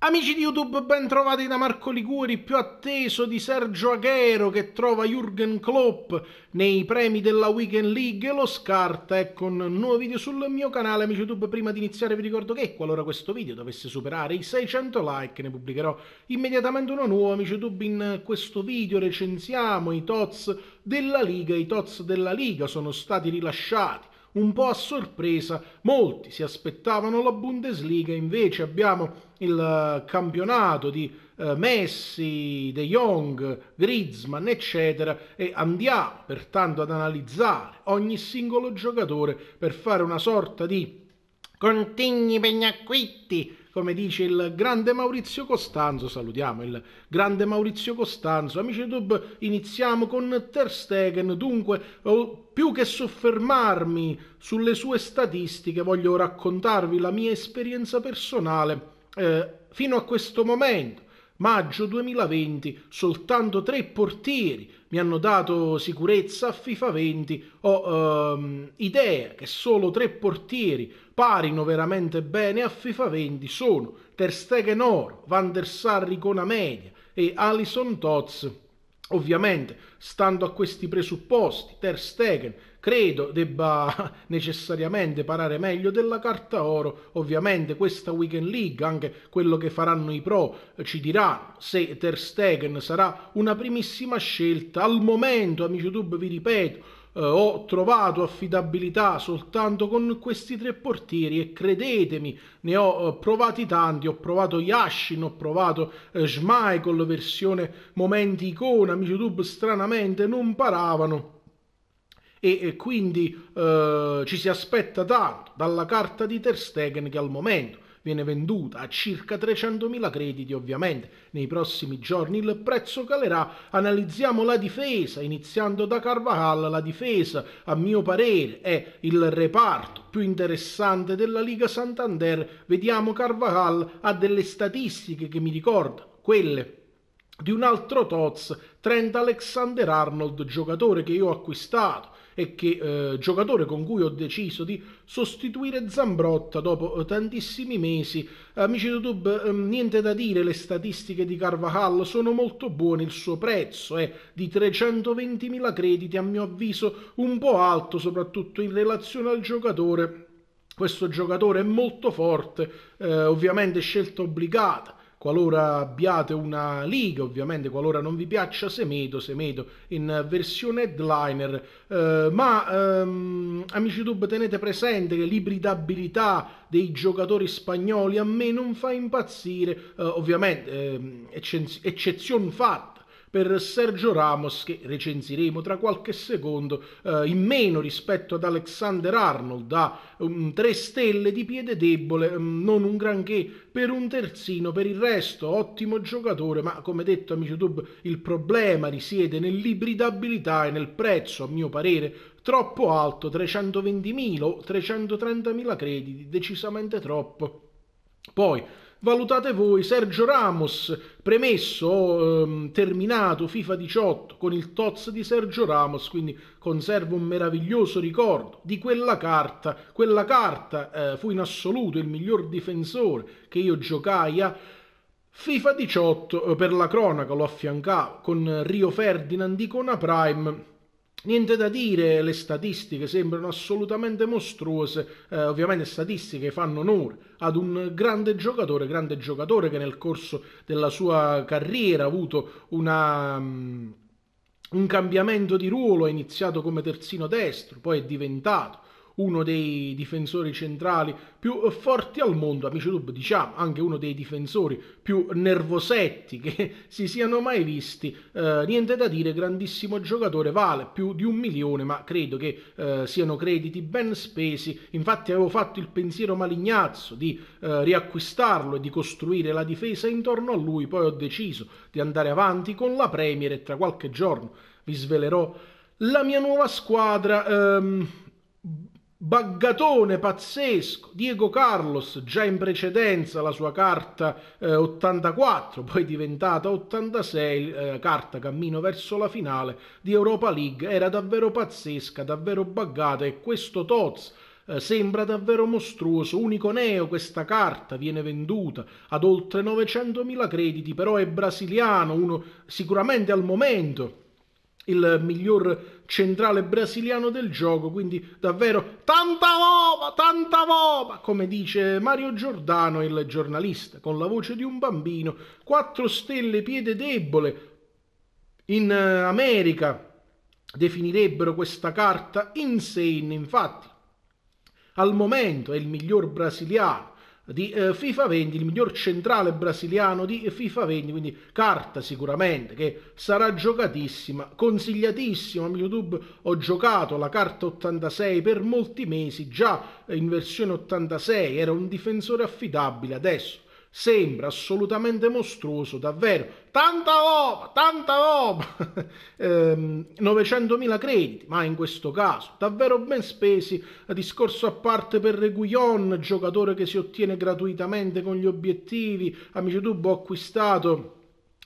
Amici di YouTube, ben trovati da Marco Liguri, più atteso di Sergio Aguero che trova Jürgen Klopp nei premi della Weekend League e lo scarta. E un nuovo video sul mio canale, amici YouTube, prima di iniziare vi ricordo che qualora questo video dovesse superare i 600 like ne pubblicherò immediatamente uno nuovo. Amici YouTube, in questo video recensiamo i TOTS della Liga. I TOTS della Liga sono stati rilasciati un po' a sorpresa, molti si aspettavano la Bundesliga, invece abbiamo il eh, campionato di eh, Messi, De Jong, Griezmann, eccetera, e andiamo pertanto ad analizzare ogni singolo giocatore per fare una sorta di contigni pegnacquitti come dice il grande Maurizio Costanzo, salutiamo il grande Maurizio Costanzo. Amici YouTube, iniziamo con Ter Stegen, dunque più che soffermarmi sulle sue statistiche voglio raccontarvi la mia esperienza personale eh, fino a questo momento Maggio 2020 soltanto tre portieri mi hanno dato sicurezza a FIFA 20. Ho ehm, idea che solo tre portieri parino veramente bene a FIFA 20 sono Ter Stegen Oro, Van der Sarri con Amelia e Alison Toz Ovviamente, stando a questi presupposti, Ter Stegen credo debba necessariamente parare meglio della carta oro. Ovviamente questa Weekend League, anche quello che faranno i pro, ci dirà se Ter Stegen sarà una primissima scelta. Al momento, amici YouTube, vi ripeto, eh, ho trovato affidabilità soltanto con questi tre portieri e credetemi, ne ho eh, provati tanti, ho provato Yashin, ho provato eh, Schmeichel, versione momenti icona, YouTube stranamente non paravano e, quindi eh, ci si aspetta tanto dalla carta di Ter Stegen che al momento viene venduta a circa 300.000 crediti ovviamente. Nei prossimi giorni il prezzo calerà. Analizziamo la difesa, iniziando da Carvajal. La difesa, a mio parere, è il reparto più interessante della Liga Santander. Vediamo Carvajal ha delle statistiche che mi ricordano quelle di un altro Toz, 30 Alexander Arnold, giocatore che io ho acquistato e che eh, giocatore con cui ho deciso di sostituire Zambrotta dopo eh, tantissimi mesi. Amici di YouTube, eh, niente da dire, le statistiche di Carvajal sono molto buone, il suo prezzo è di 320.000 crediti, a mio avviso un po' alto, soprattutto in relazione al giocatore questo giocatore è molto forte, eh, ovviamente scelta obbligata qualora abbiate una liga, ovviamente qualora non vi piaccia Semedo, Semedo in versione headliner, eh, ma ehm, amici Tube tenete presente che l'ibridabilità dei giocatori spagnoli a me non fa impazzire, eh, ovviamente ehm, eccezion fatta per Sergio Ramos che recensiremo tra qualche secondo eh, in meno rispetto ad Alexander Arnold da 3 um, mm, stelle di piede debole um, non un granché per un terzino per il resto ottimo giocatore ma come detto amici YouTube il problema risiede nell'ibridabilità e nel prezzo a mio parere troppo alto 320.000 o 330.000 crediti decisamente troppo poi valutate voi Sergio Ramos, premesso, ho ehm, terminato FIFA 18 con il Toz di Sergio Ramos, quindi conservo un meraviglioso ricordo di quella carta, quella carta eh, fu in assoluto il miglior difensore che io giocai a FIFA 18 eh, per la cronaca lo affiancavo con Rio Ferdinand di Cona Prime Niente da dire, le statistiche sembrano assolutamente mostruose, eh, ovviamente statistiche fanno onore ad un grande giocatore, grande giocatore che nel corso della sua carriera ha avuto una... Um, un cambiamento di ruolo, è iniziato come terzino destro, poi è diventato uno dei difensori centrali più forti al mondo, amici Dub, diciamo anche uno dei difensori più nervosetti che si siano mai visti, eh, niente da dire, grandissimo giocatore, vale più di un milione, ma credo che eh, siano crediti ben spesi, infatti avevo fatto il pensiero malignazzo di eh, riacquistarlo e di costruire la difesa intorno a lui, poi ho deciso di andare avanti con la Premier e tra qualche giorno vi svelerò la mia nuova squadra. Ehm, baggatone pazzesco, Diego Carlos già in precedenza la sua carta eh, 84, poi diventata 86, eh, carta cammino verso la finale di Europa League, era davvero pazzesca, davvero buggata e questo Toz eh, sembra davvero mostruoso, unico neo questa carta, viene venduta ad oltre 900.000 crediti, però è brasiliano, uno sicuramente al momento il miglior centrale brasiliano del gioco, quindi davvero tanta roba, tanta roba, come dice Mario Giordano, il giornalista, con la voce di un bambino, 4 stelle piede debole, in eh, America definirebbero questa carta insane, infatti al momento è il miglior brasiliano, di eh, FIFA 20, il miglior centrale brasiliano di FIFA 20, quindi carta sicuramente che sarà giocatissima, consigliatissima, YouTube ho giocato la carta 86 per molti mesi, già in versione 86 era un difensore affidabile, adesso sembra assolutamente mostruoso, davvero. Tanta roba, tanta roba! ehm, 900.000 crediti, ma in questo caso davvero ben spesi. Discorso a parte per Reguillon, giocatore che si ottiene gratuitamente con gli obiettivi. Amici Tubo, ho acquistato...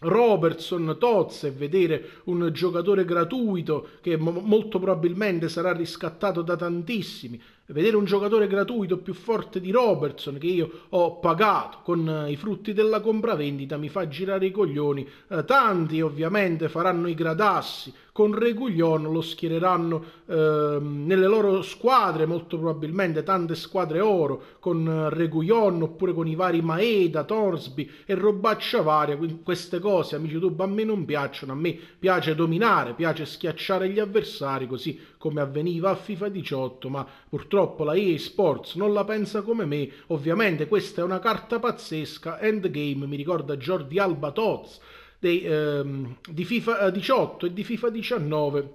Robertson, Tozze e vedere un giocatore gratuito che mo molto probabilmente sarà riscattato da tantissimi vedere un giocatore gratuito più forte di Robertson che io ho pagato con eh, i frutti della compravendita mi fa girare i coglioni. Eh, tanti ovviamente faranno i gradassi, con Reguglion lo schiereranno eh, nelle loro squadre, molto probabilmente tante squadre oro, con eh, Reguglion oppure con i vari Maeda, Torsby e robaccia varia, queste cose amici YouTube a me non piacciono, a me piace dominare, piace schiacciare gli avversari così come avveniva a FIFA 18, ma purtroppo la EA Sports non la pensa come me. Ovviamente questa è una carta pazzesca, Endgame mi ricorda Jordi Alba Toz dei, ehm, di FIFA 18 eh, e di FIFA 19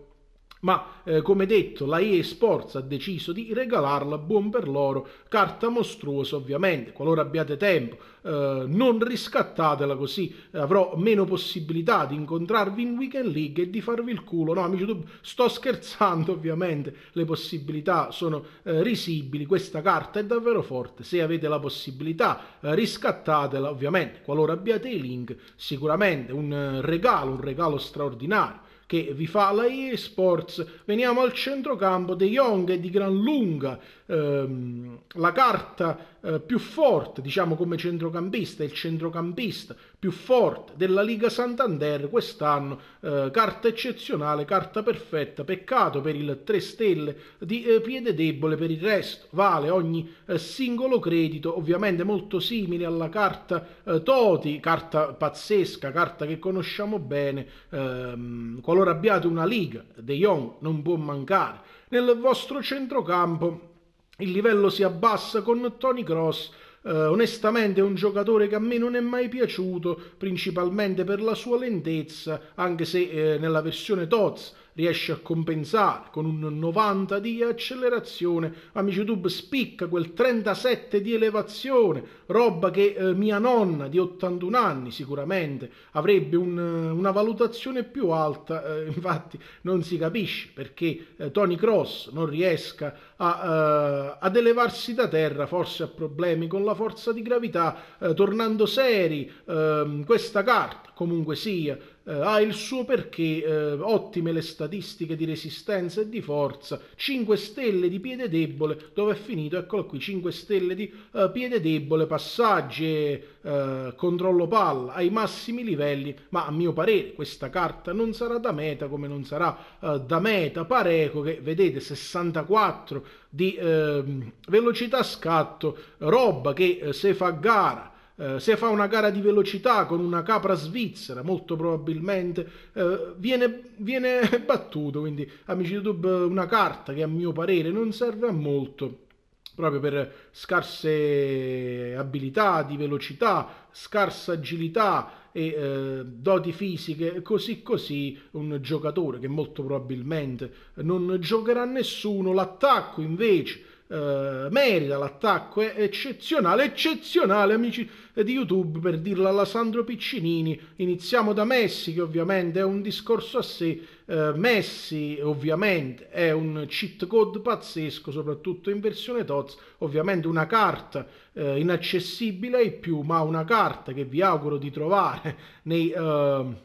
ma eh, come detto la EA Sports ha deciso di regalarla, buon per loro, carta mostruosa ovviamente, qualora abbiate tempo, eh, non riscattatela così avrò meno possibilità di incontrarvi in Weekend League e di farvi il culo, no amici YouTube sto scherzando ovviamente, le possibilità sono eh, risibili, questa carta è davvero forte, se avete la possibilità eh, riscattatela ovviamente, qualora abbiate i link sicuramente un eh, regalo, un regalo straordinario che vi fa la EA Sports. Veniamo al centrocampo, De Jong è di gran lunga ehm, la carta eh, più forte, diciamo come centrocampista, il centrocampista più forte della Liga Santander quest'anno, eh, carta eccezionale, carta perfetta, peccato per il 3 stelle di eh, piede debole, per il resto vale ogni eh, singolo credito, ovviamente molto simile alla carta eh, Toti, carta pazzesca, carta che conosciamo bene, ehm, qualora abbiate una Liga, De Jong non può mancare nel vostro centrocampo il livello si abbassa con Tony Cross. Eh, onestamente è un giocatore che a me non è mai piaciuto, principalmente per la sua lentezza, anche se eh, nella versione TOTS riesce a compensare con un 90 di accelerazione. Amici YouTube spicca quel 37 di elevazione, roba che eh, mia nonna di 81 anni sicuramente avrebbe un, eh, una valutazione più alta, eh, infatti non si capisce perché eh, Tony Cross non riesca a, uh, ad elevarsi da terra, forse a problemi con la forza di gravità, uh, tornando seri. Uh, questa carta, comunque sia, eh, ha il suo perché, ottime le statistiche di resistenza e di forza, 5 stelle di piede debole, dove è finito, eccolo qui, 5 stelle di piede debole, passaggi eh, controllo palla ai massimi livelli, ma a mio parere questa carta non sarà da meta come non sarà eh, da meta Pareco che vedete 64 di ehm, velocità scatto, roba che eh, se fa gara Uh, se fa una gara di velocità con una capra svizzera, molto probabilmente uh, viene, viene battuto. Quindi, amici YouTube, una carta che a mio parere non serve a molto proprio per scarse abilità di velocità, scarsa agilità e eh, doti fisiche, così così un giocatore che molto probabilmente non giocherà nessuno, l'attacco invece eh, merita l'attacco è eccezionale eccezionale amici di youtube per dirlo all'Alessandro Piccinini iniziamo da Messi che ovviamente è un discorso a sé eh, Messi ovviamente è un cheat code pazzesco soprattutto in versione TOTS ovviamente una carta eh, inaccessibile ai più ma una carta che vi auguro di trovare nei, ehm,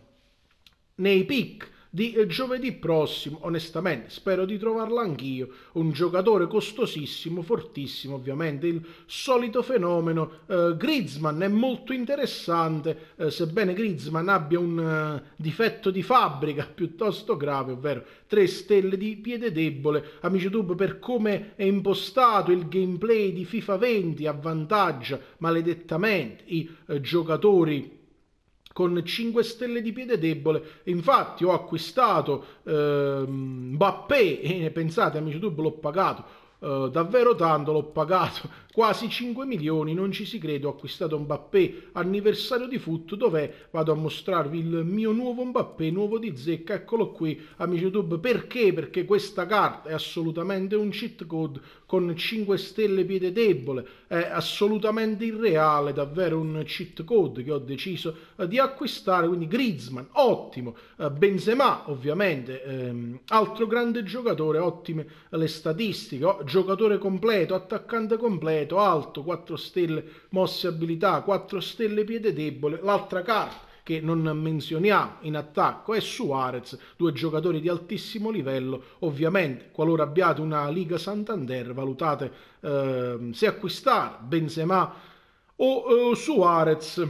nei pick di eh, giovedì prossimo. Onestamente, spero di trovarla anch'io. Un giocatore costosissimo, fortissimo, ovviamente. Il solito fenomeno. Eh, Griezmann è molto interessante, eh, sebbene Griezmann abbia un eh, difetto di fabbrica piuttosto grave, ovvero 3 stelle di piede debole. Amici Tube, per come è impostato il gameplay di FIFA 20, avvantaggia maledettamente i eh, giocatori con 5 stelle di piede debole. Infatti ho acquistato eh, Mbappé e pensate amici YouTube l'ho pagato eh, davvero tanto, l'ho pagato Quasi 5 milioni, non ci si crede, ho acquistato Mbappé, anniversario di foot, dov'è? Vado a mostrarvi il mio nuovo Mbappé, nuovo di zecca, eccolo qui, amici YouTube, perché? Perché questa carta è assolutamente un cheat code con 5 stelle piede debole, è assolutamente irreale, davvero un cheat code che ho deciso eh, di acquistare, quindi Griezmann, ottimo, eh, Benzema ovviamente, ehm, altro grande giocatore, ottime le statistiche, oh, giocatore completo, attaccante completo, completo, alto, 4 stelle mosse abilità, 4 stelle piede debole, l'altra carta che non menzioniamo in attacco è Suarez, due giocatori di altissimo livello. Ovviamente, qualora abbiate una Liga Santander, valutate eh, se acquistare Benzema o eh, Suarez.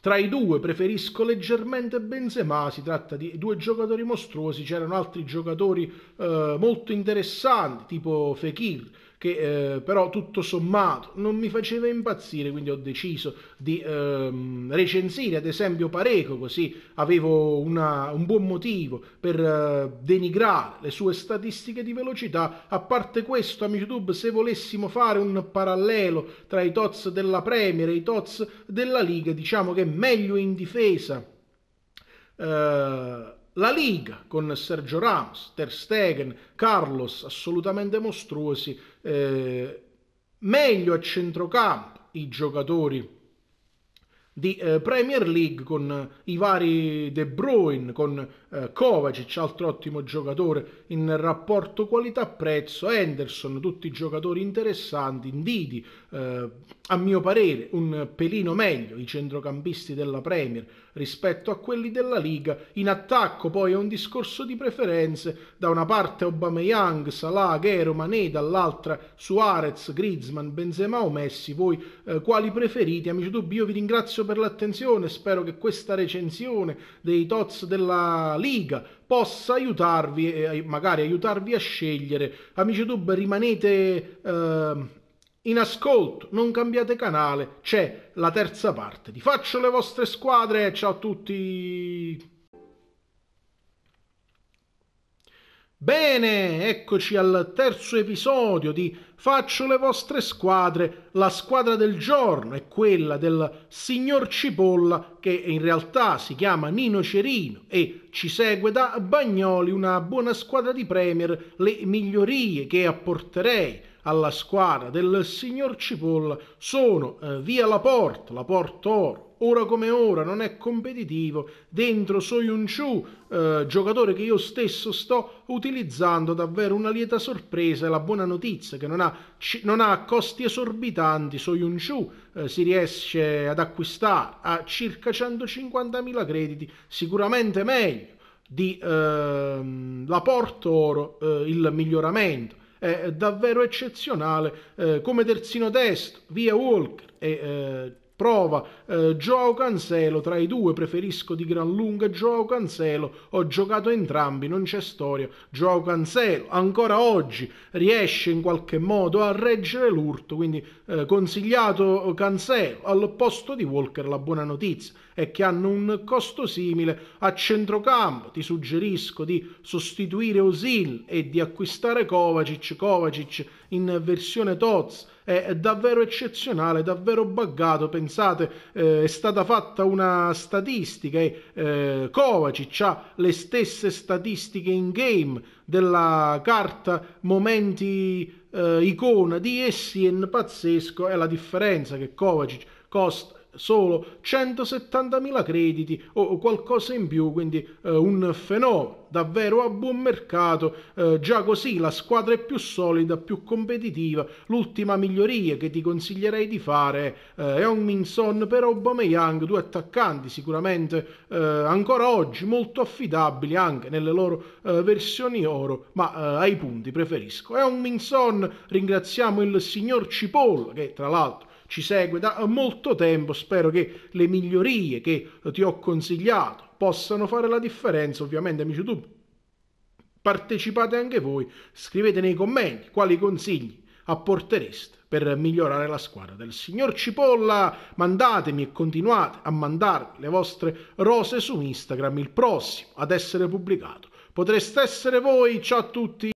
Tra i due preferisco leggermente Benzema, si tratta di due giocatori mostruosi, c'erano altri giocatori eh, molto interessanti tipo Fekir, che eh, però tutto sommato non mi faceva impazzire, quindi ho deciso di ehm, recensire ad esempio Pareco, così avevo una, un buon motivo per eh, denigrare le sue statistiche di velocità. A parte questo, amici YouTube, se volessimo fare un parallelo tra i TOTS della Premier e i TOTS della Liga, diciamo che meglio in difesa. Eh, la Liga con Sergio Ramos, Ter Stegen, Carlos assolutamente mostruosi, eh, meglio a centrocampo i giocatori di eh, Premier League con eh, i vari De Bruyne, con eh, Kovacic, altro ottimo giocatore in rapporto qualità-prezzo, Henderson, tutti giocatori interessanti, Ndidi, eh, a mio parere un pelino meglio i centrocampisti della Premier rispetto a quelli della Liga, in attacco poi è un discorso di preferenze, da una parte Aubameyang, Salah, Gero, Mané, dall'altra Suarez, Griezmann, Benzema o Messi, voi eh, quali preferite? Amici dubbi, io vi ringrazio per l'attenzione, spero che questa recensione dei TOTS della Liga possa aiutarvi e magari aiutarvi a scegliere. Amici YouTube, rimanete eh, in ascolto, non cambiate canale, c'è la terza parte di Faccio le vostre squadre, ciao a tutti! Bene, eccoci al terzo episodio di Faccio le vostre squadre. La squadra del giorno è quella del signor Cipolla, che in realtà si chiama Nino Cerino e ci segue da Bagnoli una buona squadra di Premier, le migliorie che apporterei alla squadra del signor Cipolla sono eh, via La Porta, La Porta Oro, ora come ora, non è competitivo. Dentro Soyun Chu, eh, giocatore che io stesso sto utilizzando, davvero una lieta sorpresa e la buona notizia che non ha, non ha costi esorbitanti. Soyun Chu eh, si riesce ad acquistare a circa 150.000 crediti, sicuramente meglio di ehm, Porto Oro, eh, il miglioramento è davvero eccezionale eh, come terzino destro via Walker e eh, Prova, eh, Joao Cancelo, tra i due preferisco di gran lunga Joao Cancelo, ho giocato entrambi, non c'è storia. Joao Cancelo ancora oggi riesce in qualche modo a reggere l'urto, quindi eh, consigliato Cancelo al posto di Walker, la buona notizia è che hanno un costo simile a centrocampo, ti suggerisco di sostituire Osil e di acquistare Kovacic, Kovacic in versione Toz è davvero eccezionale, davvero buggato. Pensate, eh, è stata fatta una statistica e eh, Kovacic ha le stesse statistiche in game della carta momenti eh, icona di Essien, pazzesco è la differenza che Kovacic costa solo 170.000 crediti o qualcosa in più, quindi eh, un fenomeno davvero a buon mercato. Eh, già così la squadra è più solida, più competitiva. L'ultima miglioria che ti consiglierei di fare eh, è un Minson per Aubameyang, due attaccanti sicuramente eh, ancora oggi molto affidabili anche nelle loro eh, versioni oro, ma eh, ai punti preferisco. È un Minson, ringraziamo il signor Cipolla che tra l'altro ci segue da molto tempo, spero che le migliorie che eh, ti ho consigliato possano fare la differenza, ovviamente amici YouTube. Partecipate anche voi, scrivete nei commenti quali consigli apportereste per migliorare la squadra del signor Cipolla. Mandatemi e continuate a mandarmi le vostre rose su Instagram il prossimo ad essere pubblicato. Potreste essere voi, ciao a tutti!